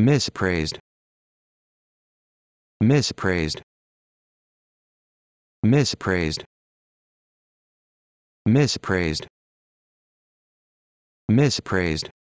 mispraised mispraised mispraised mispraised mispraised